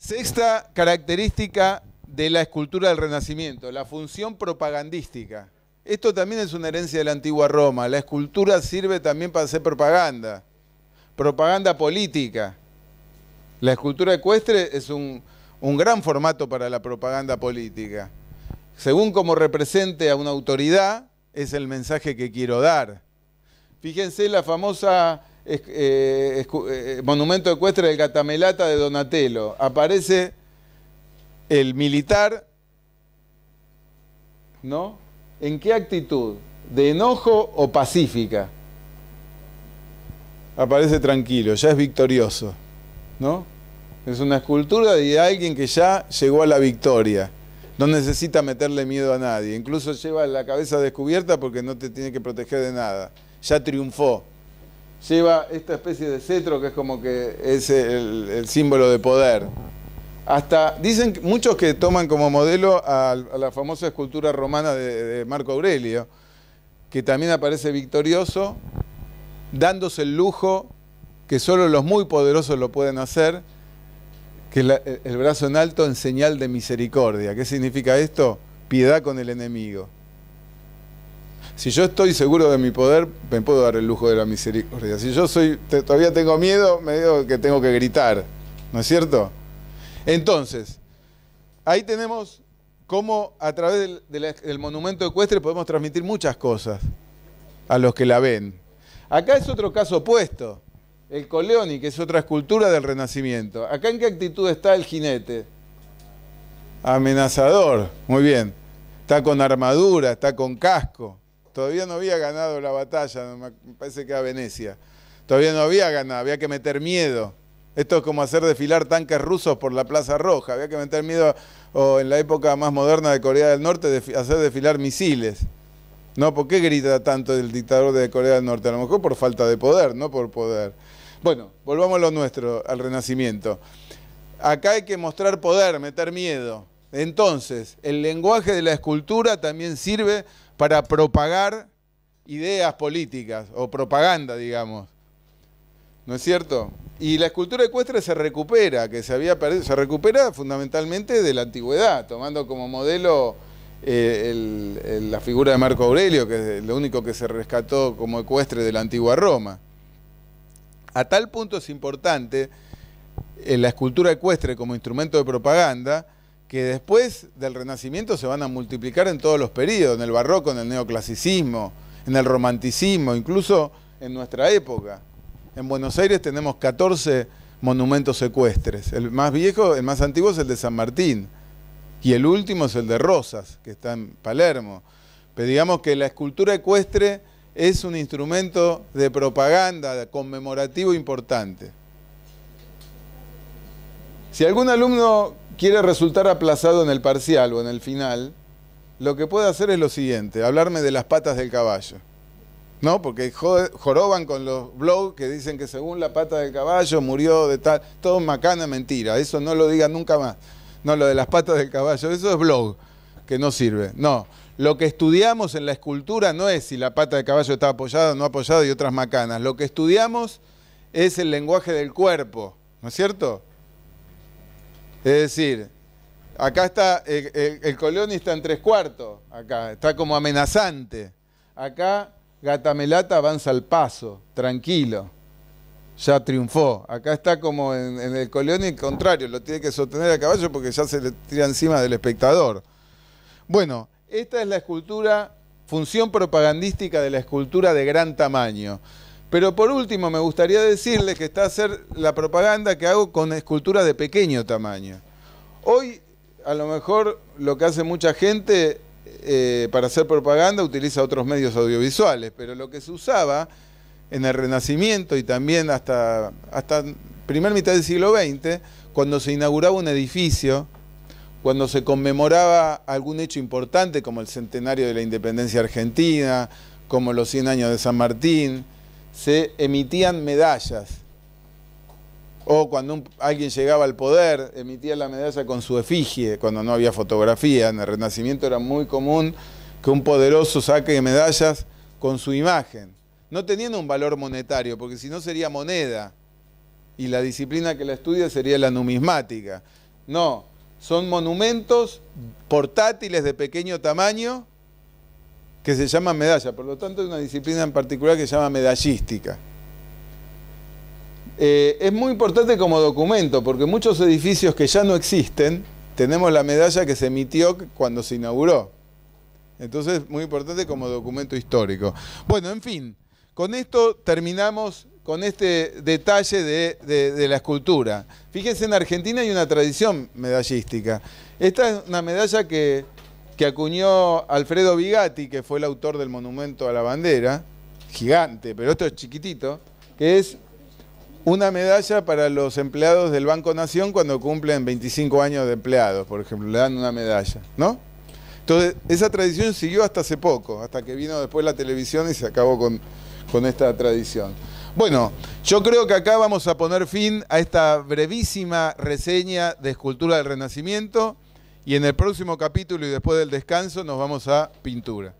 Sexta característica de la escultura del Renacimiento, la función propagandística. Esto también es una herencia de la antigua Roma. La escultura sirve también para hacer propaganda, propaganda política. La escultura ecuestre es un, gran formato para la propaganda política. Según como represente a una autoridad, es el mensaje que quiero dar. Fíjense la famosa eh, eh, monumento ecuestre del Catamelata de Donatello. Aparece el militar, ¿no? ¿En qué actitud? ¿De enojo o pacífica? Aparece tranquilo, ya es victorioso, ¿no? Es una escultura de alguien que ya llegó a la victoria. No necesita meterle miedo a nadie. Incluso lleva la cabeza descubierta porque no te tiene que proteger de nada. Ya triunfó lleva esta especie de cetro que es como que es el, símbolo de poder. Hasta dicen muchos que toman como modelo a, la famosa escultura romana de, Marco Aurelio, que también aparece victorioso, dándose el lujo que solo los muy poderosos lo pueden hacer, que el brazo en alto en señal de misericordia. ¿Qué significa esto? Piedad con el enemigo. Si yo estoy seguro de mi poder, me puedo dar el lujo de la misericordia. Si yo todavía tengo miedo, me digo que tengo que gritar. ¿No es cierto? Entonces, ahí tenemos cómo a través del, del monumento ecuestre podemos transmitir muchas cosas a los que la ven. Acá es otro caso opuesto. El Coleoni, que es otra escultura del Renacimiento. ¿Acá en qué actitud está el jinete? Amenazador, muy bien. Está con armadura, está con casco. Todavía no había ganado la batalla, me parece que a Venecia. Todavía no había ganado, había que meter miedo. Esto es como hacer desfilar tanques rusos por la Plaza Roja. Había que meter miedo, o en la época más moderna de Corea del Norte, hacer desfilar misiles. No, ¿por qué grita tanto el dictador de Corea del Norte? A lo mejor por falta de poder, no por poder. Bueno, volvamos a lo nuestro, al Renacimiento. Acá hay que mostrar poder, meter miedo. Entonces, el lenguaje de la escultura también sirve para propagar ideas políticas o propaganda, digamos. ¿No es cierto? Y la escultura ecuestre se recupera, que se había perdido, se recupera fundamentalmente de la antigüedad, tomando como modelo eh, la figura de Marco Aurelio, que es lo único que se rescató como ecuestre de la antigua Roma. A tal punto es importante eh, la escultura ecuestre como instrumento de propaganda, que después del Renacimiento se van a multiplicar en todos los periodos, en el barroco, en el neoclasicismo, en el romanticismo, incluso en nuestra época. En Buenos Aires tenemos 14 monumentos ecuestres, El más viejo, el más antiguo es el de San Martín y el último es el de Rosas, que está en Palermo. Pero digamos que la escultura ecuestre es un instrumento de propaganda conmemorativo importante. Si algún alumno quiere resultar aplazado en el parcial o en el final, lo que puede hacer es lo siguiente, hablarme de las patas del caballo. ¿No? Porque joroban con los blogs que dicen que según la pata del caballo murió de tal. Todo macana, mentira. Eso no lo diga nunca más. No, lo de las patas del caballo. Eso es blog, que no sirve. No. Lo que estudiamos en la escultura no es si la pata del caballo está apoyada o no apoyada y otras macanas. Lo que estudiamos es el lenguaje del cuerpo. ¿No es cierto? Es decir, acá está, el, el, está en tres cuartos, acá, está como amenazante. Acá Gatamelata avanza al paso, tranquilo. Ya triunfó. Acá está como en, en el Coleoni, el contrario, lo tiene que sostener a caballo porque ya se le tira encima del espectador. Bueno, esta es la escultura, función propagandística de la escultura de gran tamaño. Pero por último, me gustaría decirles que está a hacer la propaganda que hago con esculturas de pequeño tamaño. Hoy, a lo mejor, lo que hace mucha gente eh, para hacer propaganda utiliza otros medios audiovisuales, pero lo que se usaba en el Renacimiento y también hasta, hasta primera mitad del siglo XX, cuando se inauguraba un edificio, cuando se conmemoraba algún hecho importante como el centenario de la independencia argentina, como los 100 años de San Martín, se emitían medallas. O cuando alguien llegaba al poder, emitía la medalla con su efigie, cuando no había fotografía. En el Renacimiento era muy común que un poderoso saque medallas con su imagen, no teniendo un valor monetario, porque si no sería moneda. Y la disciplina que la estudia sería la numismática. No, son monumentos portátiles de pequeño tamaño que se llama medalla, por lo tanto es una disciplina en particular que se llama medallística. Eh, es muy importante como documento, porque muchos edificios que ya no existen, tenemos la medalla que se emitió cuando se inauguró. Entonces, es muy importante como documento histórico. Bueno, en fin, con esto terminamos con este detalle de, de, la escultura. Fíjense, en Argentina hay una tradición medallística. Esta es una medalla que que acuñó Alfredo Bigatti, que fue el autor del monumento a la bandera, gigante, pero esto es chiquitito, que es una medalla para los empleados del Banco Nación cuando cumplen 25 años de empleados, por ejemplo, le dan una medalla, ¿no? Entonces, esa tradición siguió hasta hace poco, hasta que vino después la televisión y se acabó con, con esta tradición. Bueno, yo creo que acá vamos a poner fin a esta brevísima reseña de Escultura del Renacimiento. Y en el próximo capítulo y después del descanso nos vamos a pintura.